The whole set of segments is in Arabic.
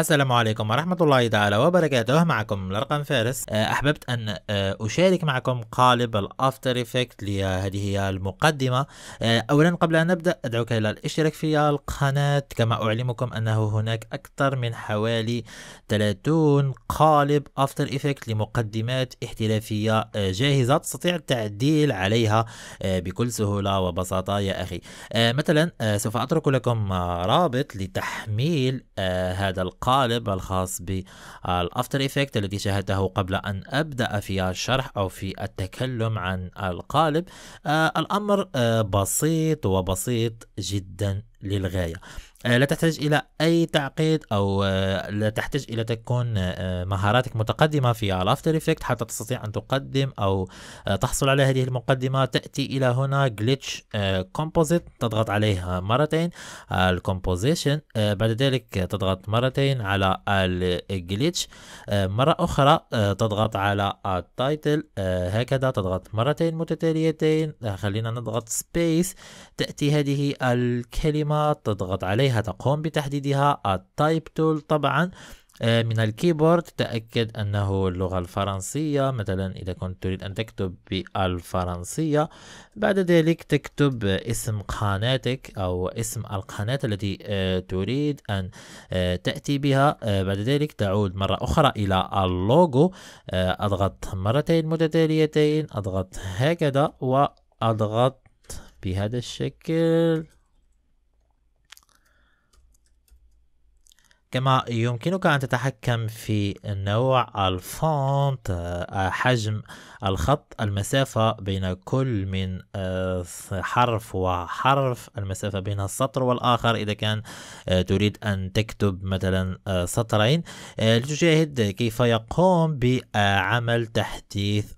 السلام عليكم ورحمة الله تعالى وبركاته معكم الرقم فارس آه، أحببت أن آه، أشارك معكم قالب الأفتر إفكت لهذه المقدمة آه، أولا قبل أن نبدأ أدعوك إلى الاشتراك في القناة كما أعلمكم أنه هناك أكثر من حوالي 30 قالب أفتر إفكت لمقدمات احترافية جاهزة تستطيع التعديل عليها بكل سهولة وبساطة يا أخي مثلا سوف أترك لكم رابط لتحميل هذا القالب القالب الخاص بالافتر ايفكت الذي شاهدته قبل ان ابدا في الشرح او في التكلم عن القالب آه، الامر آه، بسيط وبسيط جدا للغاية آه، لا تحتاج إلى أي تعقيد أو آه، لا تحتاج إلى تكون آه، مهاراتك متقدمة في الأفتر إفكت حتى تستطيع أن تقدم أو تحصل على هذه المقدمة تأتي إلى هنا جليتش كومبوزيت تضغط عليها مرتين الكومبوزيشن بعد ذلك تضغط مرتين على الجليتش مرة أخرى تضغط على التايتل هكذا تضغط مرتين متتاليتين خلينا نضغط سبيس تأتي هذه الكلمة تضغط عليها عليها تقوم بتحديدها التايب تول طبعا آه، من الكيبورد تأكد أنه اللغة الفرنسية مثلا إذا كنت تريد أن تكتب بالفرنسية بعد ذلك تكتب اسم قناتك أو اسم القناة التي آه، تريد أن آه، تأتي بها بعد ذلك تعود مرة أخرى إلى اللوجو أضغط مرتين متتاليتين أضغط هكذا وأضغط بهذا الشكل كما يمكنك أن تتحكم في نوع الفونت آه، حجم الخط المسافة بين كل من آه، حرف وحرف المسافة بين السطر والآخر إذا كان آه، تريد أن تكتب مثلا سطرين لتشاهد كيف يقوم بعمل تحديث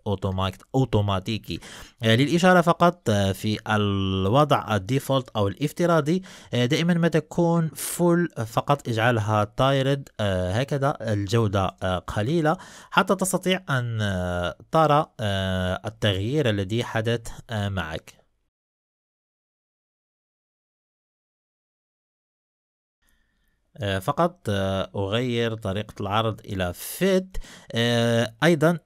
أوتوماتيكي للإشارة فقط في الوضع الديفولت أو الافتراضي دائما ما تكون فول فقط اجعلها تايرد آه، هكذا الجودة آه، قليلة حتى تستطيع أن آه، ترى التغيير الذي حدث معك آه، فقط آه، أغير طريقة العرض إلى fit آه، أيضا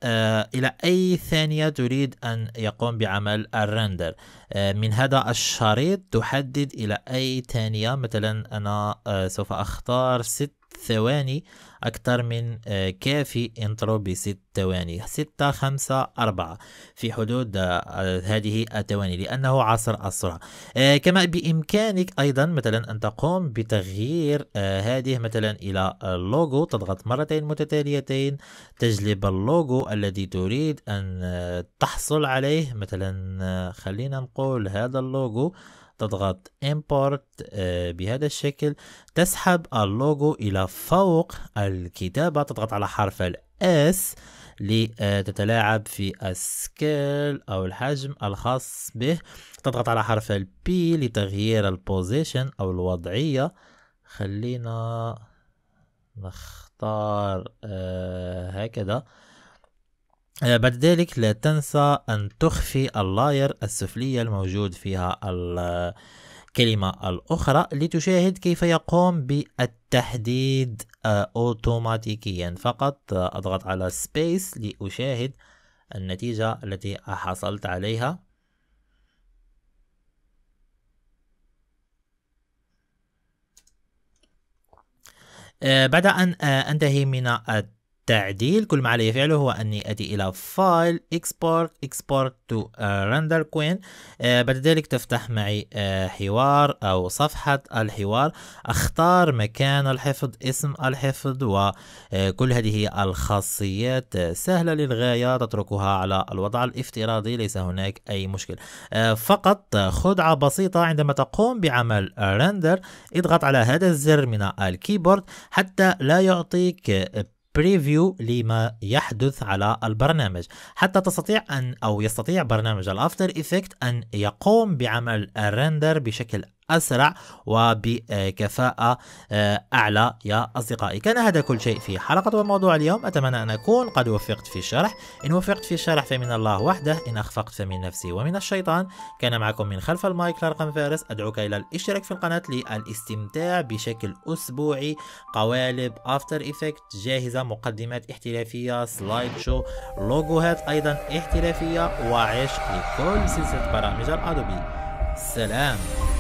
إلى أي ثانية تريد أن يقوم بعمل الرندر من هذا الشريط تحدد إلى أي ثانية مثلا أنا سوف أختار ست ثواني أكثر من آه، كافي انترو بست ثواني ستة خمسة أربعة في حدود آه، هذه الثواني لأنه عصر السرعة آه، كما بإمكانك أيضا مثلا أن تقوم بتغيير هذه مثلا إلى اللوجو تضغط مرتين متتاليتين تجلب اللوجو الذي تريد أن تحصل عليه مثلا خلينا نقول هذا اللوجو تضغط import آه، بهذا الشكل تسحب اللوجو إلى فوق الكتابة تضغط على حرف الاس لتتلاعب آه، في السكيل أو الحجم الخاص به تضغط على حرف البي لتغيير البوزيشن أو الوضعية خلينا نختار آه، هكذا آه، بعد ذلك لا تنسى أن تخفي اللاير السفلية الموجود فيها الكلمة الأخرى لتشاهد كيف يقوم بالتحديد آه، أوتوماتيكيا فقط آه، أضغط على سبيس لأشاهد النتيجة التي حصلت عليها بعد أن أنتهي من التحديد التعديل كل ما علي فعله هو أني أتي إلى فايل اكسبورت اكسبورت تو رندر كوين بعد ذلك تفتح معي آه، حوار أو صفحة الحوار أختار مكان الحفظ اسم الحفظ وكل آه، هذه الخاصيات آه، سهلة للغاية تتركها على الوضع الافتراضي ليس هناك أي مشكل فقط خدعة بسيطة عندما تقوم بعمل رندر اضغط على هذا الزر من الكيبورد حتى لا يعطيك بريفيو لما يحدث على البرنامج حتى تستطيع أن أو يستطيع برنامج الأفتر إيفكت أن يقوم بعمل الرندر بشكل أسرع وبكفاءة آه، أعلى يا أصدقائي كان هذا كل شيء في حلقة وموضوع اليوم أتمنى أن أكون قد وفقت في الشرح إن وفقت في الشرح فمن الله وحده إن أخفقت فمن نفسي ومن الشيطان كان معكم من خلف المايك لارقم فارس أدعوك إلى الاشتراك في القناة للاستمتاع بشكل أسبوعي قوالب أفتر افكت جاهزة مقدمات احترافية سلايد شو لوجوهات أيضا احترافية وعشق لكل سلسلة برامج الأدوبي سلام